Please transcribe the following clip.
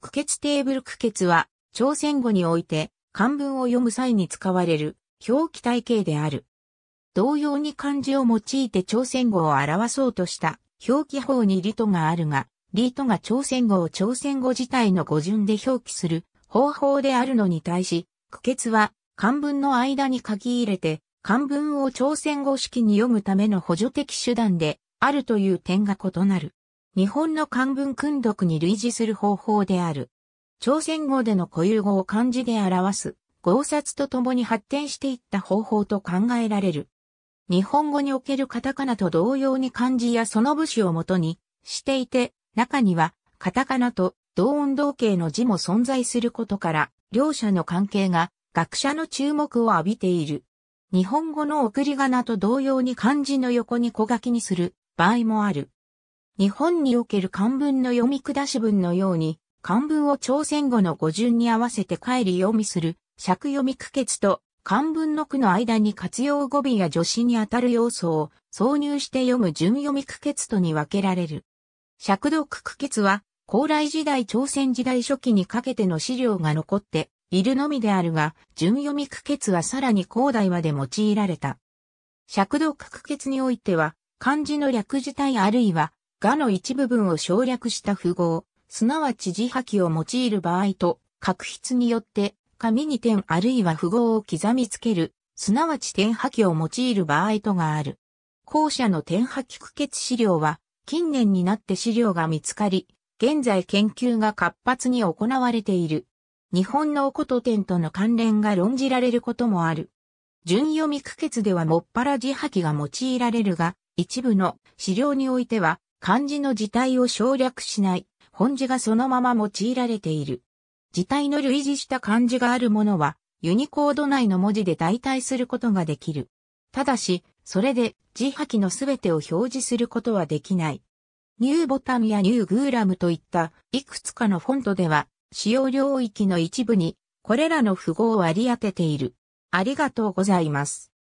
苦血テーブル苦血は、朝鮮語において、漢文を読む際に使われる表記体系である。同様に漢字を用いて朝鮮語を表そうとした表記法にリトがあるが、リートが朝鮮語を朝鮮語自体の語順で表記する方法であるのに対し、苦血は漢文の間に書き入れて、漢文を朝鮮語式に読むための補助的手段であるという点が異なる。日本の漢文訓読に類似する方法である。朝鮮語での固有語を漢字で表す、合冊とともに発展していった方法と考えられる。日本語におけるカタカナと同様に漢字やその武士をもとにしていて、中にはカタカナと同音同形の字も存在することから、両者の関係が学者の注目を浴びている。日本語の送り仮名と同様に漢字の横に小書きにする場合もある。日本における漢文の読み下し文のように、漢文を朝鮮語の語順に合わせて帰り読みする、尺読み区決と漢文の句の間に活用語尾や助詞にあたる要素を挿入して読む順読み区決とに分けられる。尺読区決は、高麗時代朝鮮時代初期にかけての資料が残っているのみであるが、順読み区決はさらに高台まで用いられた。尺読区決においては、漢字の略自体あるいはがの一部分を省略した符号、すなわち字破棄を用いる場合と、確筆によって、紙に点あるいは符号を刻みつける、すなわち点破棄を用いる場合とがある。後者の点破棄区決資料は、近年になって資料が見つかり、現在研究が活発に行われている。日本のこと点との関連が論じられることもある。順読み区決ではもっぱら字破棄が用いられるが、一部の資料においては、漢字の字体を省略しない、本字がそのまま用いられている。字体の類似した漢字があるものは、ユニコード内の文字で代替することができる。ただし、それで字破棄のすべてを表示することはできない。ニューボタンやニューグーラムといったいくつかのフォントでは、使用領域の一部にこれらの符号を割り当てている。ありがとうございます。